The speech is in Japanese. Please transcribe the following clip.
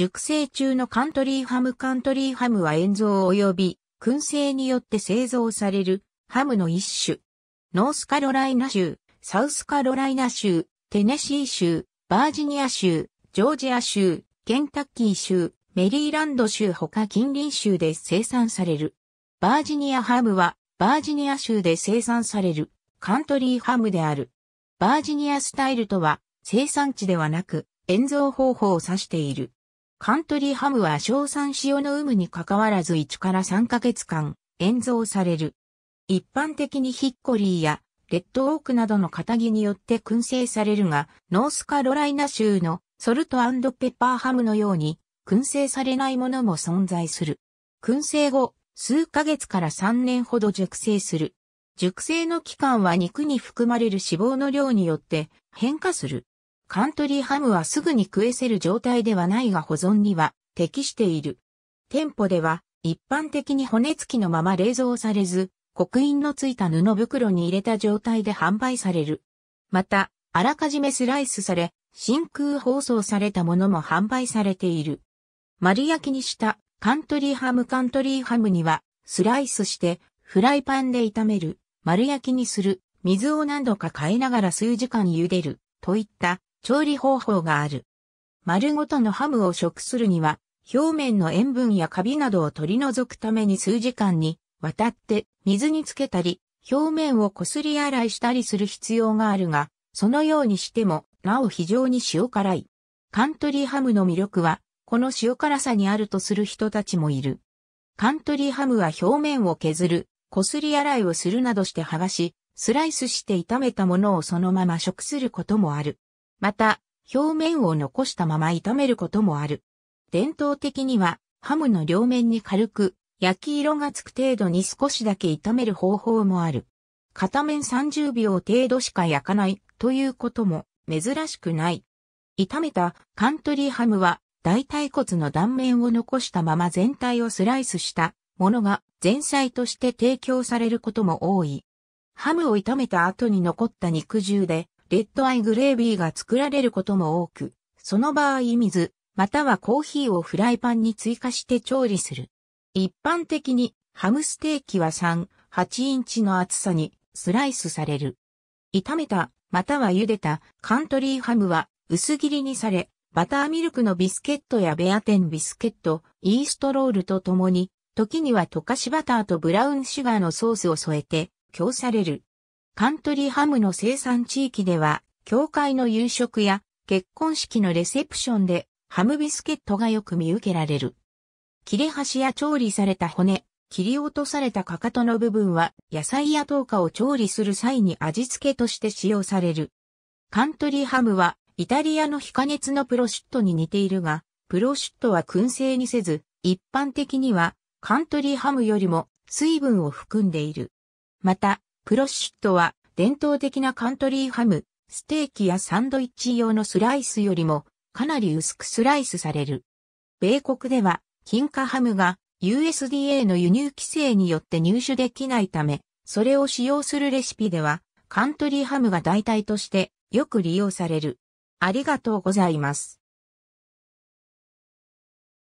熟成中のカントリーハムカントリーハムは塩蔵及び燻製によって製造されるハムの一種。ノースカロライナ州、サウスカロライナ州、テネシー州、バージニア州、ジョージア州、ケンタッキー州、メリーランド州他近隣州で生産される。バージニアハムはバージニア州で生産されるカントリーハムである。バージニアスタイルとは生産地ではなく塩蔵方法を指している。カントリーハムは硝酸塩の有無に関わらず1から3ヶ月間、塩蔵される。一般的にヒッコリーやレッドオークなどの型木によって燻製されるが、ノースカロライナ州のソルトペッパーハムのように、燻製されないものも存在する。燻製後、数ヶ月から3年ほど熟成する。熟成の期間は肉に含まれる脂肪の量によって変化する。カントリーハムはすぐに食えせる状態ではないが保存には適している。店舗では一般的に骨付きのまま冷蔵されず、刻印のついた布袋に入れた状態で販売される。また、あらかじめスライスされ、真空包装されたものも販売されている。丸焼きにしたカントリーハムカントリーハムには、スライスしてフライパンで炒める、丸焼きにする、水を何度か変えながら数時間茹でる、といった調理方法がある。丸ごとのハムを食するには、表面の塩分やカビなどを取り除くために数時間にわたって水につけたり、表面をこすり洗いしたりする必要があるが、そのようにしても、なお非常に塩辛い。カントリーハムの魅力は、この塩辛さにあるとする人たちもいる。カントリーハムは表面を削る、こすり洗いをするなどして剥がし、スライスして炒めたものをそのまま食することもある。また、表面を残したまま炒めることもある。伝統的には、ハムの両面に軽く、焼き色がつく程度に少しだけ炒める方法もある。片面30秒程度しか焼かないということも珍しくない。炒めたカントリーハムは大腿骨の断面を残したまま全体をスライスしたものが前菜として提供されることも多い。ハムを炒めた後に残った肉汁でレッドアイグレービーが作られることも多く、その場合水、またはコーヒーをフライパンに追加して調理する。一般的にハムステーキは3、8インチの厚さにスライスされる。炒めた、または茹でたカントリーハムは薄切りにされ、バターミルクのビスケットやベアテンビスケット、イーストロールと共に、時には溶かしバターとブラウンシュガーのソースを添えて、供される。カントリーハムの生産地域では、教会の夕食や結婚式のレセプションでハムビスケットがよく見受けられる。切れ端や調理された骨、切り落とされたかかとの部分は野菜や豆花を調理する際に味付けとして使用される。カントリーハムはイタリアの非加熱のプロシュットに似ているが、プロシュットは燻製にせず、一般的にはカントリーハムよりも水分を含んでいる。また、プロシットは伝統的なカントリーハム、ステーキやサンドイッチ用のスライスよりもかなり薄くスライスされる。米国では金貨ハムが USDA の輸入規制によって入手できないため、それを使用するレシピではカントリーハムが代替としてよく利用される。ありがとうございます。